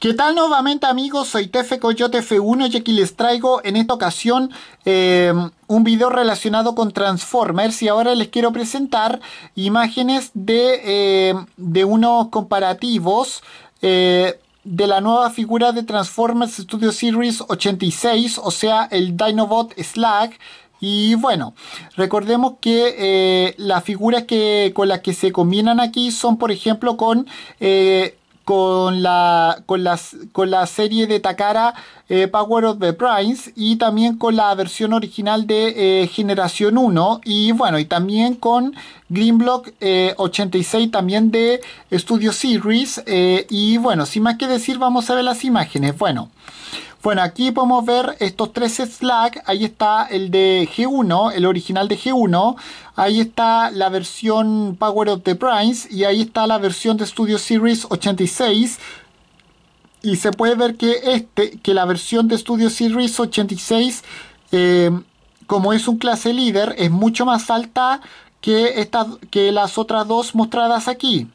¿Qué tal nuevamente amigos? Soy Tefe Coyote F1 y aquí les traigo en esta ocasión em, un video relacionado con Transformers y ahora les quiero presentar imágenes de, em, de unos comparativos eh, de la nueva figura de Transformers Studio Series 86, o sea el Dinobot Slag y bueno, recordemos que eh, las figuras que, con las que se combinan aquí son, por ejemplo, con eh, con la, con con la serie de Takara eh, Power of the Primes y también con la versión original de eh, Generación 1 y bueno, y también con Greenblock 86 eh, también de Studio Series y bueno, sin más que decir vamos a ver las imágenes. Bueno. Bueno, aquí podemos ver estos tres Slack. Ahí está el de G1, el original de G1. Ahí está la versión Power of the Primes. Y ahí está la versión de Studio Series 86 y se puede ver que este que la versión de Studio Series 86 eh, como es un clase líder es mucho más alta que, que las otras dos mostradas aquí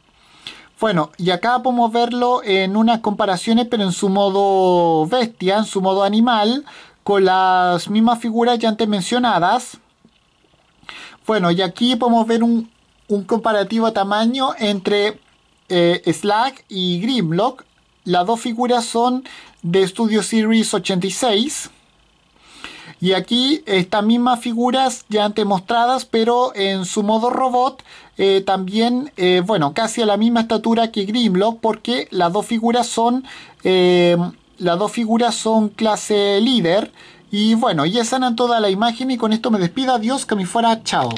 bueno, y acá podemos verlo en unas comparaciones, pero en su modo bestia, en su modo animal, con las mismas figuras ya antes mencionadas. Bueno, y aquí podemos ver un, comparativo a tamaño entre eh, Slack y Grimlock. Las dos figuras son de Studio Series 86. Y aquí estas mismas figuras ya antes mostradas, pero en su modo robot, eh, también, eh, bueno, casi a la misma estatura que Grimlock, porque las dos figuras son, eh, las dos figuras son clase líder. Y bueno, ya sanan toda la imagen y con esto me despido. Adiós, que me fuera, chao.